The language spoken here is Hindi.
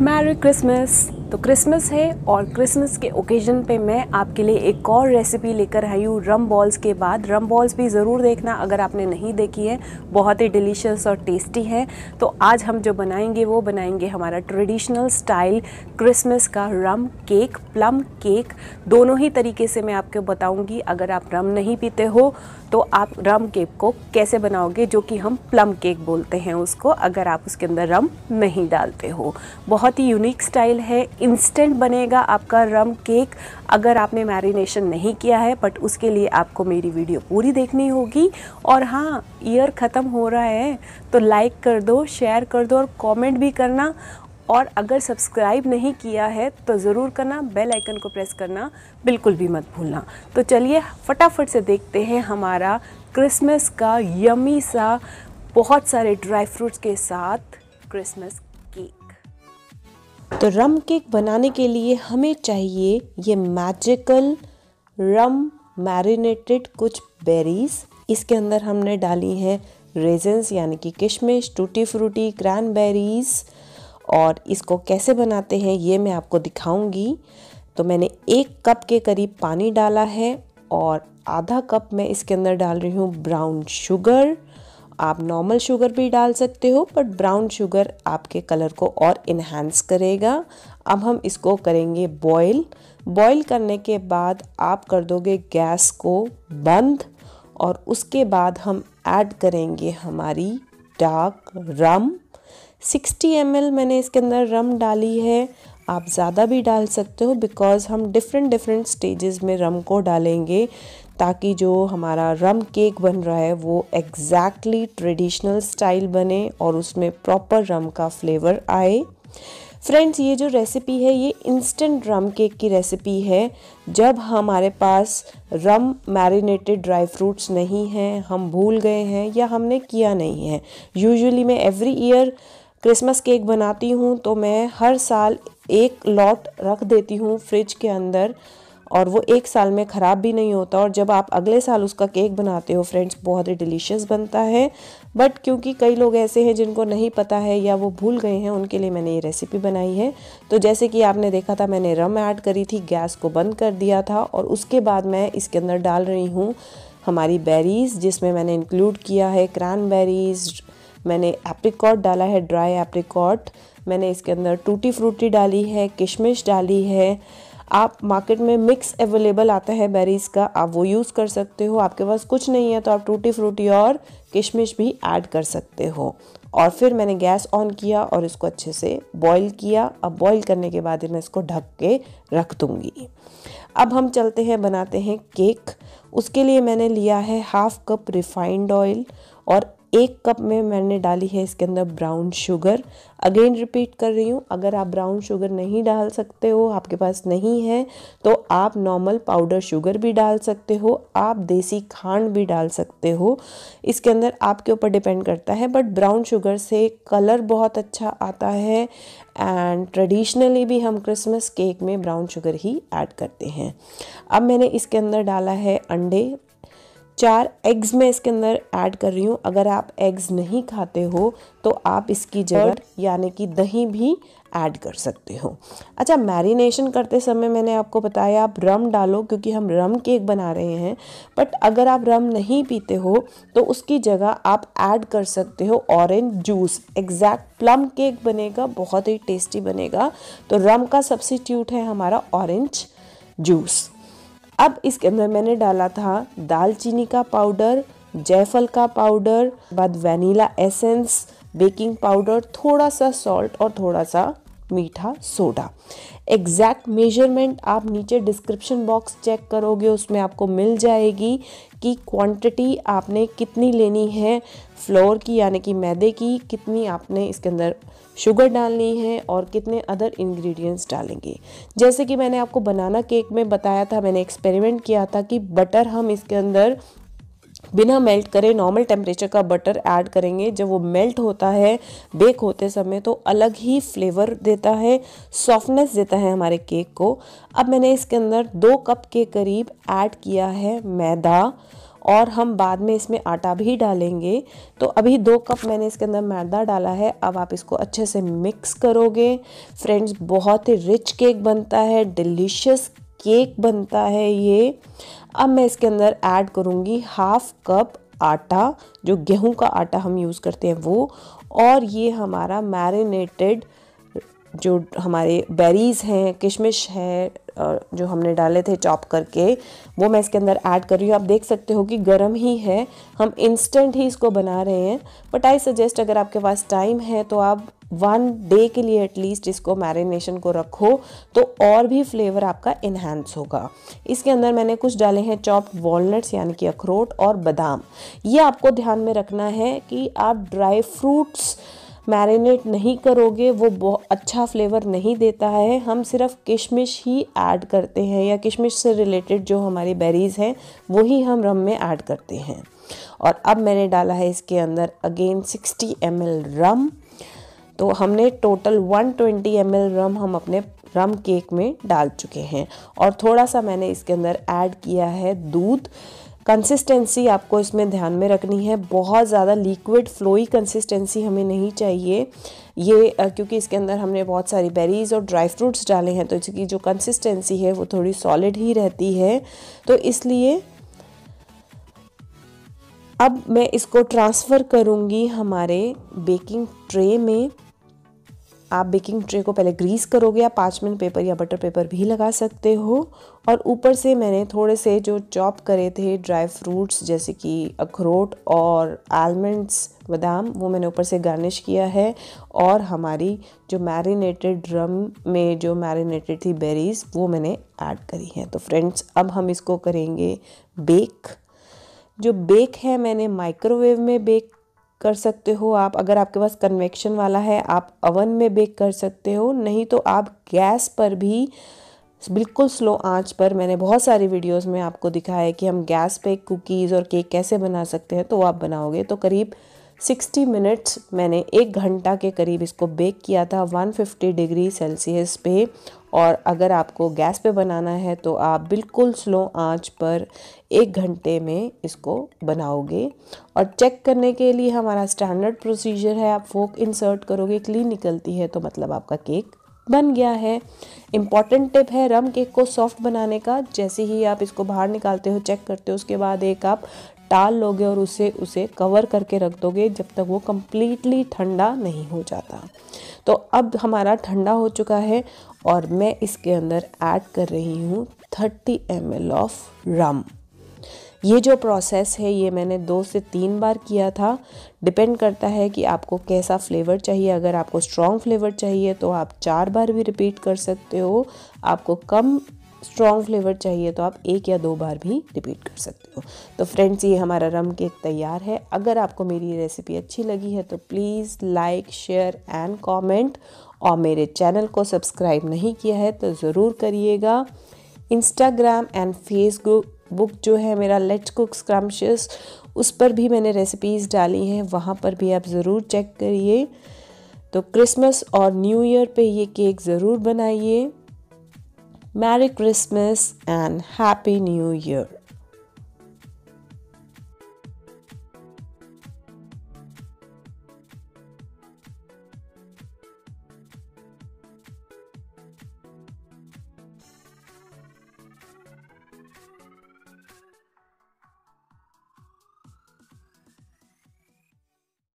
Merry Christmas! तो क्रिसमस है और क्रिसमस के ओकेज़न पे मैं आपके लिए एक और रेसिपी लेकर आई हूँ रम बॉल्स के बाद रम बॉल्स भी ज़रूर देखना अगर आपने नहीं देखी है बहुत ही डिलीशियस और टेस्टी है तो आज हम जो बनाएंगे वो बनाएंगे हमारा ट्रेडिशनल स्टाइल क्रिसमस का रम केक प्लम केक दोनों ही तरीके से मैं आपको बताऊँगी अगर आप रम नहीं पीते हो तो आप रम केक को कैसे बनाओगे जो कि हम प्लम केक बोलते हैं उसको अगर आप उसके अंदर रम नहीं डालते हो बहुत ही यूनिक स्टाइल है इंस्टेंट बनेगा आपका रम केक अगर आपने मैरिनेशन नहीं किया है बट उसके लिए आपको मेरी वीडियो पूरी देखनी होगी और हाँ ईयर ख़त्म हो रहा है तो लाइक कर दो शेयर कर दो और कमेंट भी करना और अगर सब्सक्राइब नहीं किया है तो ज़रूर करना बेल आइकन को प्रेस करना बिल्कुल भी मत भूलना तो चलिए फटाफट से देखते हैं हमारा क्रिसमस का यमी सा बहुत सारे ड्राई फ्रूट्स के साथ क्रिसमस तो रम केक बनाने के लिए हमें चाहिए ये मैजिकल रम मैरिनेटेड कुछ बेरीज इसके अंदर हमने डाली है रेजेंस यानी कि किशमिश टूटी फ्रूटी क्रैनबेरीज और इसको कैसे बनाते हैं ये मैं आपको दिखाऊंगी तो मैंने एक कप के करीब पानी डाला है और आधा कप मैं इसके अंदर डाल रही हूँ ब्राउन शुगर आप नॉर्मल शुगर भी डाल सकते हो बट ब्राउन शुगर आपके कलर को और इन्हांस करेगा अब हम इसको करेंगे बॉईल बॉईल करने के बाद आप कर दोगे गैस को बंद और उसके बाद हम ऐड करेंगे हमारी डार्क रम 60 एम मैंने इसके अंदर रम डाली है आप ज़्यादा भी डाल सकते हो बिकॉज़ हम डिफरेंट डिफरेंट स्टेजेस में रम को डालेंगे ताकि जो हमारा रम केक बन रहा है वो एग्जैक्टली ट्रेडिशनल स्टाइल बने और उसमें प्रॉपर रम का फ्लेवर आए फ्रेंड्स ये जो रेसिपी है ये इंस्टेंट रम केक की रेसिपी है जब हमारे पास रम मैरिनेटेड ड्राई फ्रूट्स नहीं हैं हम भूल गए हैं या हमने किया नहीं है यूजुअली मैं एवरी ईयर क्रिसमस केक बनाती हूँ तो मैं हर साल एक लॉट रख देती हूँ फ्रिज के अंदर और वो एक साल में ख़राब भी नहीं होता और जब आप अगले साल उसका केक बनाते हो फ्रेंड्स बहुत ही डिलीशियस बनता है बट क्योंकि कई लोग ऐसे हैं जिनको नहीं पता है या वो भूल गए हैं उनके लिए मैंने ये रेसिपी बनाई है तो जैसे कि आपने देखा था मैंने रम ऐड करी थी गैस को बंद कर दिया था और उसके बाद मैं इसके अंदर डाल रही हूँ हमारी बेरीज़ जिसमें मैंने इंक्लूड किया है क्रैनबेरीज़ मैंने एप्रिकॉट डाला है ड्राई एप्रिकॉट मैंने इसके अंदर टूटी फ्रूटी डाली है किशमिश डाली है आप मार्केट में मिक्स अवेलेबल आता है बेरीज़ का आप वो यूज़ कर सकते हो आपके पास कुछ नहीं है तो आप टूटी फ्रूटी और किशमिश भी ऐड कर सकते हो और फिर मैंने गैस ऑन किया और इसको अच्छे से बॉईल किया अब बॉईल करने के बाद मैं इसको ढक के रख दूँगी अब हम चलते हैं बनाते हैं केक उसके लिए मैंने लिया है हाफ कप रिफाइंड ऑयल और एक कप में मैंने डाली है इसके अंदर ब्राउन शुगर अगेन रिपीट कर रही हूँ अगर आप ब्राउन शुगर नहीं डाल सकते हो आपके पास नहीं है तो आप नॉर्मल पाउडर शुगर भी डाल सकते हो आप देसी खांड भी डाल सकते हो इसके अंदर आपके ऊपर डिपेंड करता है बट ब्राउन शुगर से कलर बहुत अच्छा आता है एंड ट्रेडिशनली भी हम क्रिसमस केक में ब्राउन शुगर ही ऐड करते हैं अब मैंने इसके अंदर डाला है अंडे चार एग्स मैं इसके अंदर ऐड कर रही हूँ अगर आप एग्स नहीं खाते हो तो आप इसकी जगह यानी कि दही भी ऐड कर सकते हो अच्छा मैरिनेशन करते समय मैंने आपको बताया आप रम डालो क्योंकि हम रम केक बना रहे हैं बट अगर आप रम नहीं पीते हो तो उसकी जगह आप ऐड कर सकते हो orange juice exact plum cake बनेगा बहुत ही टेस्टी बनेगा तो रम का सब्सिट्यूट है हमारा ऑरेंज जूस अब इसके अंदर मैंने डाला था दालचीनी का पाउडर जयफल का पाउडर बाद वेनिला एसेंस बेकिंग पाउडर थोड़ा सा सॉल्ट और थोड़ा सा मीठा सोडा एग्जैक्ट मेजरमेंट आप नीचे डिस्क्रिप्शन बॉक्स चेक करोगे उसमें आपको मिल जाएगी कि क्वांटिटी आपने कितनी लेनी है फ्लोर की यानी कि मैदे की कितनी आपने इसके अंदर शुगर डालनी है और कितने अदर इंग्रेडिएंट्स डालेंगे जैसे कि मैंने आपको बनाना केक में बताया था मैंने एक्सपेरिमेंट किया था कि बटर हम इसके अंदर बिना मेल्ट करे नॉर्मल टेम्परेचर का बटर ऐड करेंगे जब वो मेल्ट होता है बेक होते समय तो अलग ही फ्लेवर देता है सॉफ्टनेस देता है हमारे केक को अब मैंने इसके अंदर दो कप के करीब ऐड किया है मैदा और हम बाद में इसमें आटा भी डालेंगे तो अभी दो कप मैंने इसके अंदर मैदा डाला है अब आप इसको अच्छे से मिक्स करोगे फ्रेंड्स बहुत ही रिच केक बनता है डिलीशियस केक बनता है ये अब मैं इसके अंदर ऐड करूँगी हाफ कप आटा जो गेहूं का आटा हम यूज़ करते हैं वो और ये हमारा मैरिनेटेड जो हमारे बेरीज़ हैं किशमिश है जो हमने डाले थे चॉप करके वो मैं इसके अंदर ऐड कर रही हूँ आप देख सकते हो कि गर्म ही है हम इंस्टेंट ही इसको बना रहे हैं बट आई सजेस्ट अगर आपके पास टाइम है तो आप वन डे के लिए एटलीस्ट इसको मैरिनेशन को रखो तो और भी फ्लेवर आपका इन्हेंस होगा इसके अंदर मैंने कुछ डाले हैं चॉप्ड वॉलनट्स यानी कि अखरोट और बादाम ये आपको ध्यान में रखना है कि आप ड्राई फ्रूट्स मैरिनेट नहीं करोगे वो बहुत अच्छा फ्लेवर नहीं देता है हम सिर्फ किशमिश ही ऐड करते हैं या किशमिश से रिलेटेड जो हमारी बेरीज़ हैं वही हम रम में ऐड करते हैं और अब मैंने डाला है इसके अंदर अगेन 60 एम रम तो हमने टोटल 120 ट्वेंटी रम हम अपने रम केक में डाल चुके हैं और थोड़ा सा मैंने इसके अंदर ऐड किया है दूध कंसिस्टेंसी आपको इसमें ध्यान में रखनी है बहुत ज़्यादा लिक्विड फ्लोई कंसिस्टेंसी हमें नहीं चाहिए ये क्योंकि इसके अंदर हमने बहुत सारी बेरीज़ और ड्राई फ्रूट्स डाले हैं तो इसकी जो कंसिस्टेंसी है वो थोड़ी सॉलिड ही रहती है तो इसलिए अब मैं इसको ट्रांसफ़र करूँगी हमारे बेकिंग ट्रे में आप बेकिंग ट्रे को पहले ग्रीस करोगे या पार्चमेंट पेपर या बटर पेपर भी लगा सकते हो और ऊपर से मैंने थोड़े से जो चॉप करे थे ड्राई फ्रूट्स जैसे कि अखरोट और आलमंड्स बादाम वो मैंने ऊपर से गार्निश किया है और हमारी जो मैरिनेटेड ड्रम में जो मैरिनेटेड थी बेरीज वो मैंने ऐड करी है तो फ्रेंड्स अब हम इसको करेंगे बेक जो बेक है मैंने माइक्रोवेव में बेक कर सकते हो आप अगर आपके पास कन्वेक्शन वाला है आप अवन में बेक कर सकते हो नहीं तो आप गैस पर भी बिल्कुल स्लो आंच पर मैंने बहुत सारी वीडियोस में आपको दिखाया है कि हम गैस पे कुकीज़ और केक कैसे बना सकते हैं तो आप बनाओगे तो करीब 60 मिनट्स मैंने एक घंटा के करीब इसको बेक किया था 150 डिग्री सेल्सियस पे और अगर आपको गैस पे बनाना है तो आप बिल्कुल स्लो आंच पर एक घंटे में इसको बनाओगे और चेक करने के लिए हमारा स्टैंडर्ड प्रोसीजर है आप फोक इंसर्ट करोगे क्लीन निकलती है तो मतलब आपका केक बन गया है इम्पॉर्टेंट टिप है रम केक को सॉफ्ट बनाने का जैसे ही आप इसको बाहर निकालते हो चेक करते हो उसके बाद एक आप टाल लोगे और उसे उसे कवर करके रख दोगे जब तक वो कम्प्लीटली ठंडा नहीं हो जाता तो अब हमारा ठंडा हो चुका है और मैं इसके अंदर ऐड कर रही हूँ 30 एम एल ऑफ रम ये जो प्रोसेस है ये मैंने दो से तीन बार किया था डिपेंड करता है कि आपको कैसा फ्लेवर चाहिए अगर आपको स्ट्रॉन्ग फ्लेवर चाहिए तो आप चार बार भी रिपीट कर सकते हो आपको कम स्ट्रॉन्ग फ्लेवर चाहिए तो आप एक या दो बार भी रिपीट कर सकते हो तो फ्रेंड्स ये हमारा रम केक तैयार है अगर आपको मेरी रेसिपी अच्छी लगी है तो please like share and comment और मेरे चैनल को सब्सक्राइब नहीं किया है तो ज़रूर करिएगा इंस्टाग्राम एंड फेसबुक बुक जो है मेरा लेट्स कुक स्क्रम्शस उस पर भी मैंने रेसिपीज़ डाली हैं वहाँ पर भी आप ज़रूर चेक करिए तो क्रिसमस और न्यू ईयर पे ये केक ज़रूर बनाइए Merry Christmas and Happy New Year.